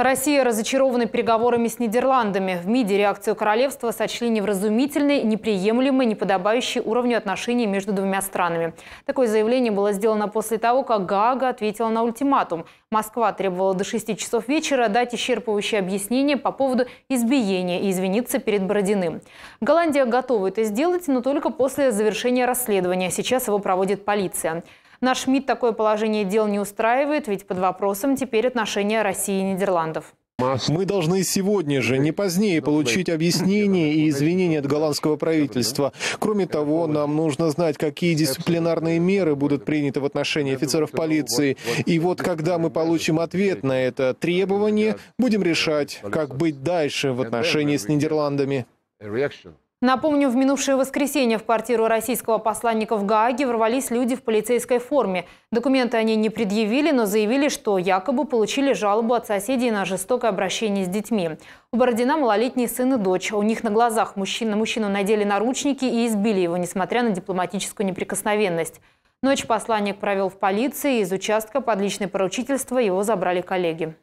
Россия разочарована переговорами с Нидерландами. В МИДе реакцию королевства сочли невразумительной, неприемлемой, неподобающей уровню отношений между двумя странами. Такое заявление было сделано после того, как Гага ответила на ультиматум. Москва требовала до 6 часов вечера дать исчерпывающее объяснение по поводу избиения и извиниться перед Бородиным. Голландия готова это сделать, но только после завершения расследования. Сейчас его проводит полиция. Наш МИД такое положение дел не устраивает, ведь под вопросом теперь отношения России и Нидерландов. Мы должны сегодня же, не позднее, получить объяснение и извинения от голландского правительства. Кроме того, нам нужно знать, какие дисциплинарные меры будут приняты в отношении офицеров полиции. И вот когда мы получим ответ на это требование, будем решать, как быть дальше в отношении с Нидерландами. Напомню, в минувшее воскресенье в квартиру российского посланника в Гааге ворвались люди в полицейской форме. Документы они не предъявили, но заявили, что якобы получили жалобу от соседей на жестокое обращение с детьми. У Бородина малолетний сын и дочь. У них на глазах мужчина мужчину надели наручники и избили его, несмотря на дипломатическую неприкосновенность. Ночь посланник провел в полиции, из участка под личное поручительство его забрали коллеги.